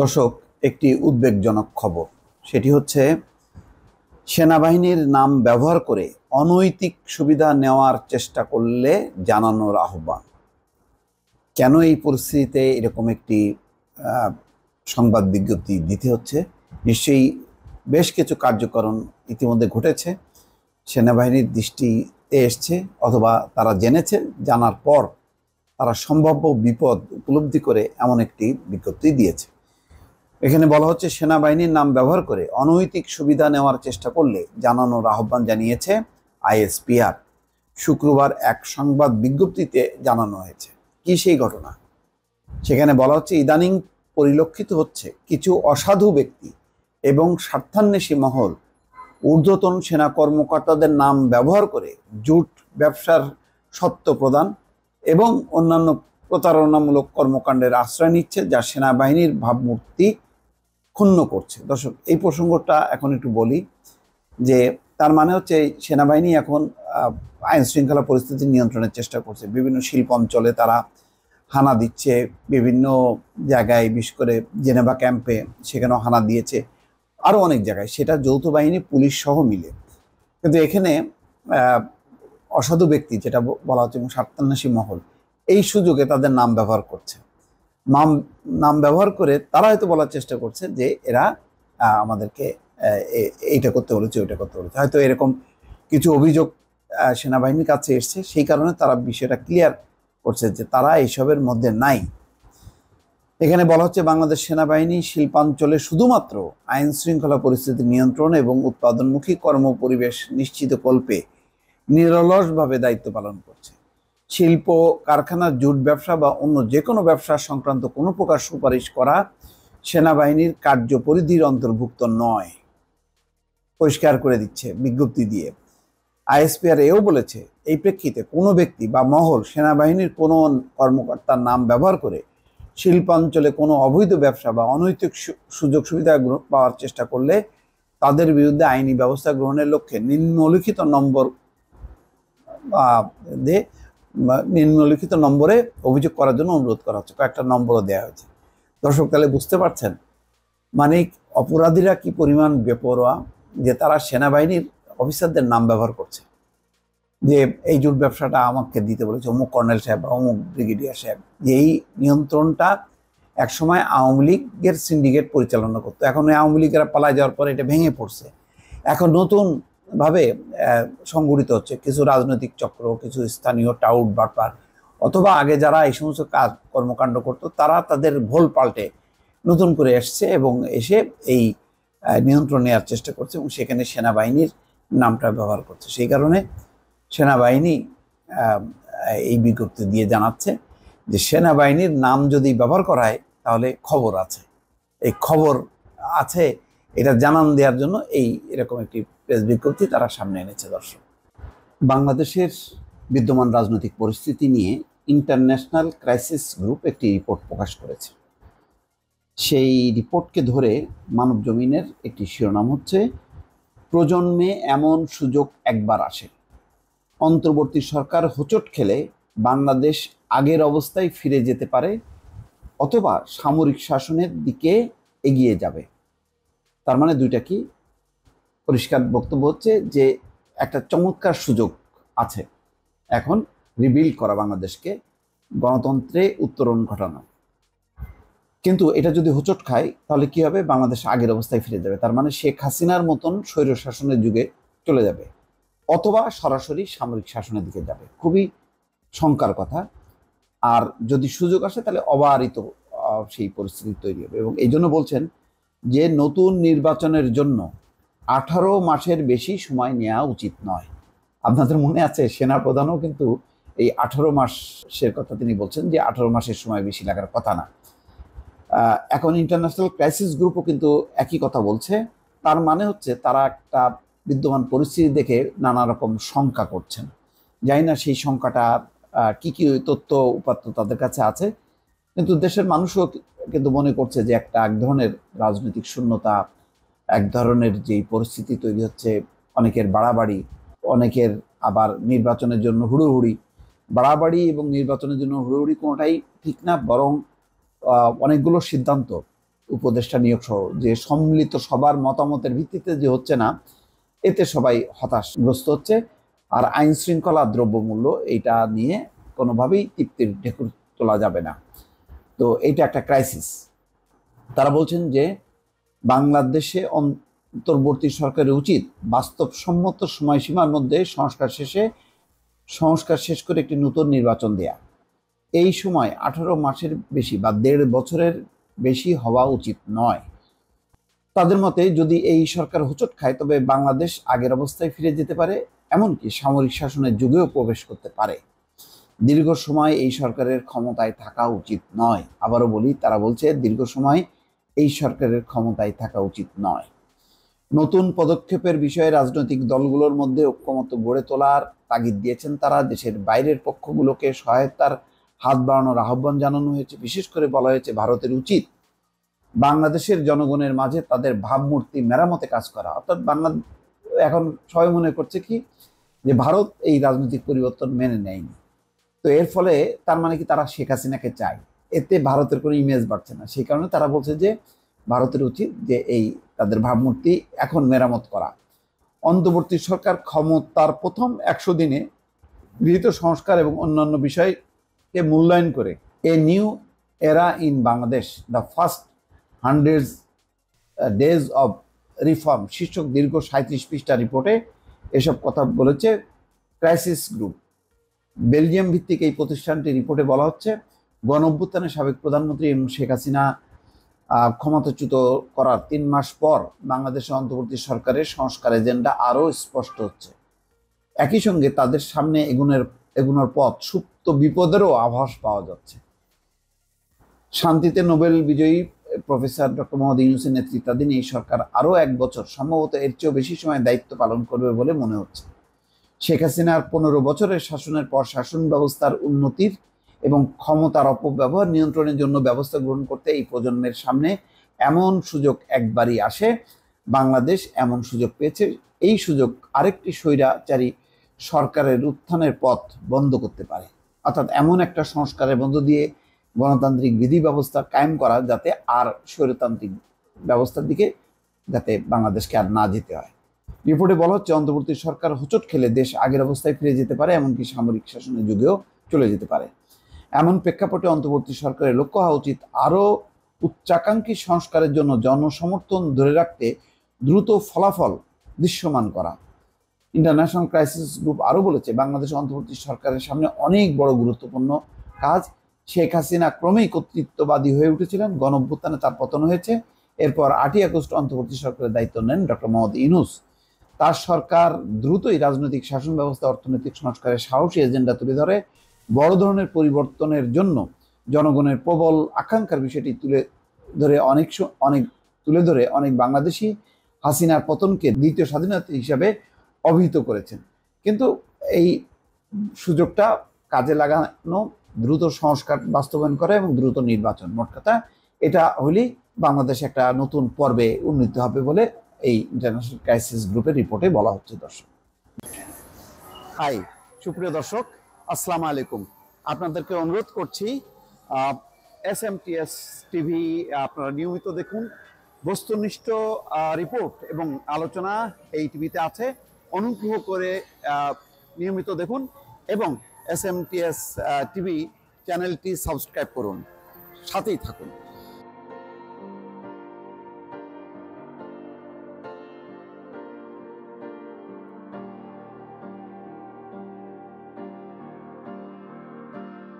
দর্শক একটি উদ্বেগজনক খবর সেটি হচ্ছে সেনাবাহিনীর নাম ব্যবহার করে অনৈতিক সুবিধা নেওয়ার চেষ্টা করলে জানানোর আহ্বান কেন এই পরিস্থিতিতে এরকম একটি সংবাদ বিজ্ঞপ্তি দিতে হচ্ছে নিশ্চয়ই বেশ কিছু কার্যকরণ ইতিমধ্যে ঘটেছে সেনাবাহিনীর দৃষ্টিতে এসছে অথবা তারা জেনেছে জানার পর তারা সম্ভাব্য বিপদ উপলব্ধি করে এমন একটি বিজ্ঞপ্তি দিয়েছে এখানে বলা হচ্ছে সেনাবাহিনীর নাম ব্যবহার করে অনৈতিক সুবিধা নেওয়ার চেষ্টা করলে জানানোর আহ্বান জানিয়েছে আইএসপিআর শুক্রবার এক সংবাদ বিজ্ঞপ্তিতে জানানো হয়েছে কি সেই ঘটনা সেখানে বলা হচ্ছে ইদানিং পরিলক্ষিত হচ্ছে কিছু অসাধু ব্যক্তি এবং স্বার্থান্বেষী মহল ঊর্ধ্বতন সেনা কর্মকর্তাদের নাম ব্যবহার করে জুট ব্যবসার সত্য প্রদান এবং অন্যান্য প্রতারণামূলক কর্মকাণ্ডের আশ্রয় নিচ্ছে যা সেনাবাহিনীর ভাবমূর্তি ক্ষুণ্ণ করছে দর্শক এই প্রসঙ্গটা এখন একটু বলি যে তার মানে হচ্ছে এই সেনাবাহিনী এখন আইন শৃঙ্খলা পরিস্থিতি নিয়ন্ত্রণের চেষ্টা করছে বিভিন্ন শিল্প অঞ্চলে তারা হানা দিচ্ছে বিভিন্ন জায়গায় বিশেষ করে জেনেভা ক্যাম্পে সেখানেও হানা দিয়েছে আরও অনেক জায়গায় সেটা যৌথ বাহিনী পুলিশ সহ মিলে কিন্তু এখানে অসাধু ব্যক্তি যেটা বলা হচ্ছে এবং স্বার্থান্বেষী মহল এই সুযোগে তাদের নাম ব্যবহার করছে নাম নাম ব্যবহার করে তারা হয়তো বলার চেষ্টা করছে যে এরা আমাদেরকে এইটা করতে বলেছে ওইটা করতে বলেছে হয়তো এরকম কিছু অভিযোগ সেনাবাহিনীর কাছে এসছে সেই কারণে তারা বিষয়টা ক্লিয়ার করছে যে তারা এইসবের মধ্যে নাই এখানে বলা হচ্ছে বাংলাদেশ সেনাবাহিনী শিল্পাঞ্চলে শুধুমাত্র আইন শৃঙ্খলা পরিস্থিতি নিয়ন্ত্রণ এবং উৎপাদনমুখী কর্মপরিবেশ নিশ্চিত কল্পে নিরলসভাবে দায়িত্ব পালন করছে শিল্প কারখানা জুট ব্যবসা বা অন্য যে কোনো ব্যবসা সংক্রান্ত কোনো প্রকার সুপারিশ করা সেনাবাহিনীর কার্য পরিধির অন্তর্ভুক্ত নয় পরিষ্কার করে দিচ্ছে বিজ্ঞপ্তি দিয়ে আইএসপিআর এও বলেছে এই প্রেক্ষিতে কোনো ব্যক্তি বা মহল সেনাবাহিনীর কোনো কর্মকর্তার নাম ব্যবহার করে শিল্পাঞ্চলে কোনো অবৈধ ব্যবসা বা অনৈতিক সুযোগ সুবিধা পাওয়ার চেষ্টা করলে তাদের বিরুদ্ধে আইনি ব্যবস্থা গ্রহণের লক্ষ্যে নিম্নলিখিত নম্বর বা নিম্নলিখিত নম্বরে অভিযোগ করার জন্য অনুরোধ করা হচ্ছে কয়েকটা নম্বরও দেওয়া হয়েছে দর্শক তাহলে বুঝতে পারছেন মানে অপরাধীরা কি পরিমাণ বেপরোয়া যে তারা সেনাবাহিনীর অফিসারদের নাম ব্যবহার করছে যে এই জুট ব্যবসাটা আমাকে দিতে বলেছে অমুক কর্নেল সাহেব বা অমুক ব্রিগেডিয়ার সাহেব যে এই নিয়ন্ত্রণটা একসময় আওয়ামী লীগের সিন্ডিকেট পরিচালনা করতো এখন ওই আওয়ামী লীগেরা পালায় যাওয়ার পরে এটা ভেঙে পড়ছে এখন নতুন ভাবে সংগঠিত হচ্ছে কিছু রাজনৈতিক চক্র কিছু স্থানীয় টাউট বাটপার অথবা আগে যারা এই সমস্ত কাজ কর্মকাণ্ড করত তারা তাদের ভোল পাল্টে নতুন করে এসছে এবং এসে এই নিয়ন্ত্রণ নেওয়ার চেষ্টা করছে এবং সেখানে সেনাবাহিনীর নামটা ব্যবহার করছে সেই কারণে সেনাবাহিনী এই বিজ্ঞপ্তি দিয়ে জানাচ্ছে যে সেনাবাহিনীর নাম যদি ব্যবহার করা হয় তাহলে খবর আছে এই খবর আছে এটা জানান দেওয়ার জন্য এই এরকম একটি প্রেস বিজ্ঞপ্তি তারা সামনে এনেছে দর্শক বাংলাদেশের বিদ্যমান রাজনৈতিক পরিস্থিতি নিয়ে ইন্টারন্যাশনাল ক্রাইসিস গ্রুপ একটি রিপোর্ট প্রকাশ করেছে সেই রিপোর্টকে ধরে মানব জমিনের একটি শিরোনাম হচ্ছে প্রজন্মে এমন সুযোগ একবার আসে অন্তর্বর্তী সরকার হোচট খেলে বাংলাদেশ আগের অবস্থায় ফিরে যেতে পারে অথবা সামরিক শাসনের দিকে এগিয়ে যাবে তার মানে দুইটা কি পরিষ্কার বক্তব্য হচ্ছে যে একটা চমৎকার সুযোগ আছে এখন রিবিল্ড করা বাংলাদেশকে গণতন্ত্রে উত্তরণ ঘটানো কিন্তু এটা যদি হোচট খায় তাহলে কি হবে বাংলাদেশ আগের অবস্থায় ফিরে যাবে তার মানে শেখ হাসিনার মতন স্বৈর শাসনের যুগে চলে যাবে অথবা সরাসরি সামরিক শাসনের দিকে যাবে খুবই শঙ্কার কথা আর যদি সুযোগ আসে তাহলে অবারিত সেই পরিস্থিতি তৈরি হবে এবং এই জন্য বলছেন যে নতুন নির্বাচনের জন্য আঠারো মাসের বেশি সময় নেওয়া উচিত নয় আপনাদের মনে আছে সেনাপ্রধানও কিন্তু এই আঠারো মাসের কথা তিনি বলছেন যে আঠারো মাসের সময় বেশি লাগার কথা না এখন ইন্টারন্যাশনাল ক্রাইসিস গ্রুপও কিন্তু একই কথা বলছে তার মানে হচ্ছে তারা একটা বিদ্যমান পরিস্থিতি দেখে নানা রকম শঙ্কা করছেন জানি না সেই শঙ্কাটা কি কি তথ্য উপাত্ত তাদের কাছে আছে কিন্তু দেশের মানুষও কিন্তু মনে করছে যে একটা এক ধরনের রাজনৈতিক শূন্যতা এক ধরনের যে পরিস্থিতি তৈরি হচ্ছে অনেকের বাড়াবাড়ি অনেকের আবার নির্বাচনের জন্য হুড়োহুড়ি বাড়াবাড়ি এবং নির্বাচনের জন্য হুড়োহুড়ি কোনোটাই ঠিক না বরং অনেকগুলো সিদ্ধান্ত উপদেষ্টা নিয়োগ সহ যে সম্মিলিত সবার মতামতের ভিত্তিতে যে হচ্ছে না এতে সবাই হতাশগ্রস্ত হচ্ছে আর আইন শৃঙ্খলা দ্রব্যমূল্য এইটা নিয়ে কোনোভাবেই তৃপ্তির ঢেকুর তোলা যাবে না তো এটা একটা ক্রাইসিস তারা বলছেন যে বাংলাদেশে অন্তর্বর্তী সরকারের উচিত বাস্তবসম্মত সময়সীমার মধ্যে সংস্কার শেষে সংস্কার শেষ করে একটি নতুন নির্বাচন দেয়া এই সময় আঠারো মাসের বেশি বা দেড় বছরের বেশি হওয়া উচিত নয় তাদের মতে যদি এই সরকার হোঁচট খায় তবে বাংলাদেশ আগের অবস্থায় ফিরে যেতে পারে এমনকি সামরিক শাসনের যুগেও প্রবেশ করতে পারে দীর্ঘ সময় এই সরকারের ক্ষমতায় থাকা উচিত নয় আবারও বলি তারা বলছে দীর্ঘ সময় এই সরকারের ক্ষমতায় থাকা উচিত নয় নতুন পদক্ষেপের বিষয়ে রাজনৈতিক দলগুলোর মধ্যে ঐক্যমত গড়ে তোলার তাগিদ দিয়েছেন তারা দেশের বাইরের পক্ষগুলোকে সহায়তার হাত বাড়ানোর আহ্বান জানানো হয়েছে বিশেষ করে বলা হয়েছে ভারতের উচিত বাংলাদেশের জনগণের মাঝে তাদের ভাবমূর্তি মেরামতে কাজ করা অর্থাৎ বাংলা এখন সবাই মনে করছে কি যে ভারত এই রাজনৈতিক পরিবর্তন মেনে নেয়নি তো এর ফলে তার মানে কি তারা শেখ হাসিনাকে চায় এতে ভারতের কোনো ইমেজ বাড়ছে না সেই কারণে তারা বলছে যে ভারতের উচিত যে এই তাদের ভাবমূর্তি এখন মেরামত করা অন্তর্বর্তী সরকার ক্ষমতার প্রথম একশো দিনে গৃহীত সংস্কার এবং অন্যান্য বিষয়কে মূল্যায়ন করে a new era in Bangladesh the first hundred days of reform শীর্ষক দীর্ঘ সাঁত্রিশ পৃষ্ঠা রিপোর্টে এসব কথা বলেছে ক্রাইসিস গ্রুপ বেলজিয়াম ভিত্তিক এই প্রতিষ্ঠানটি রিপোর্টে বলা হচ্ছে গণ অভ্যুত্থানের সাবেক প্রধানমন্ত্রী এম শেখ হাসিনা ক্ষমতাচ্যুত করার তিন মাস পর বাংলাদেশের অন্তর্বর্তী সরকারের সংস্কার এজেন্ডা আরও স্পষ্ট হচ্ছে একই সঙ্গে তাদের সামনে এগুনের এগুনোর পথ সুপ্ত বিপদেরও আভাস পাওয়া যাচ্ছে শান্তিতে নোবেল বিজয়ী প্রফেসর ডক্টর মোহাম্মদ ইউনুসের নেতৃত্বাধীন এই সরকার আরও এক বছর সম্ভবত এর চেয়েও বেশি সময় দায়িত্ব পালন করবে বলে মনে হচ্ছে শেখ হাসিনার পনেরো বছরের শাসনের পর শাসন ব্যবস্থার উন্নতির এবং ক্ষমতার অপব্যবহার নিয়ন্ত্রণের জন্য ব্যবস্থা গ্রহণ করতে এই প্রজন্মের সামনে এমন সুযোগ একবারই আসে বাংলাদেশ এমন সুযোগ পেয়েছে এই সুযোগ আরেকটি স্বৈরাচারী সরকারের উত্থানের পথ বন্ধ করতে পারে অর্থাৎ এমন একটা সংস্কারের মধ্য দিয়ে গণতান্ত্রিক বিধি ব্যবস্থা কায়েম করা যাতে আর স্বৈরতান্ত্রিক ব্যবস্থার দিকে যাতে বাংলাদেশকে আর না যেতে হয় রিপোর্টে বলা হচ্ছে অন্তর্বর্তী সরকার হোঁচট খেলে দেশ আগের অবস্থায় ফিরে যেতে পারে এমনকি সামরিক শাসনের যুগেও চলে যেতে পারে এমন প্রেক্ষাপটে অন্তর্বর্তী সরকারের লক্ষ্য হওয়া উচিত আরও উচ্চাকাঙ্ক্ষী সংস্কারের জন্য জনসমর্থন ধরে রাখতে দ্রুত ফলাফল দৃশ্যমান করা ইন্টারন্যাশনাল ক্রাইসিস গ্রুপ আরও বলেছে বাংলাদেশ অন্তর্বর্তী সরকারের সামনে অনেক বড় গুরুত্বপূর্ণ কাজ শেখ হাসিনা ক্রমেই কর্তৃত্ববাদী হয়ে উঠেছিলেন গণভ্যুত্থানে তার পতন হয়েছে এরপর আটই আগস্ট অন্তর্বর্তী সরকারের দায়িত্ব নেন ডক্টর মোহাম্মদ ইনুস তার সরকার দ্রুতই রাজনৈতিক শাসন ব্যবস্থা অর্থনৈতিক সংস্কারের সাহসী এজেন্ডা তুলে ধরে বড় ধরনের পরিবর্তনের জন্য জনগণের প্রবল আকাঙ্ক্ষার বিষয়টি তুলে ধরে অনেক অনেক তুলে ধরে অনেক বাংলাদেশি হাসিনার পতনকে দ্বিতীয় স্বাধীনতা হিসাবে অভিহিত করেছেন কিন্তু এই সুযোগটা কাজে লাগানো দ্রুত সংস্কার বাস্তবায়ন করা এবং দ্রুত নির্বাচন মোট কথা এটা হলেই বাংলাদেশ একটা নতুন পর্বে উন্নীত হবে বলে এই ইন্টারন্যাশনাল ক্রাইসিস গ্রুপের রিপোর্টে বলা হচ্ছে দর্শক হাই সুপ্রিয় দর্শক আসসালামু আলাইকুম আপনাদেরকে অনুরোধ করছি S M T S TV আপনারা নিয়মিত দেখুন বস্তুনিষ্ঠ রিপোর্ট এবং আলোচনা এই টিভিতে আছে অনুগ্রহ করে নিয়মিত দেখুন এবং S M T S TV চ্যানেলটি সাবস্ক্রাইব করুন সাথেই থাকুন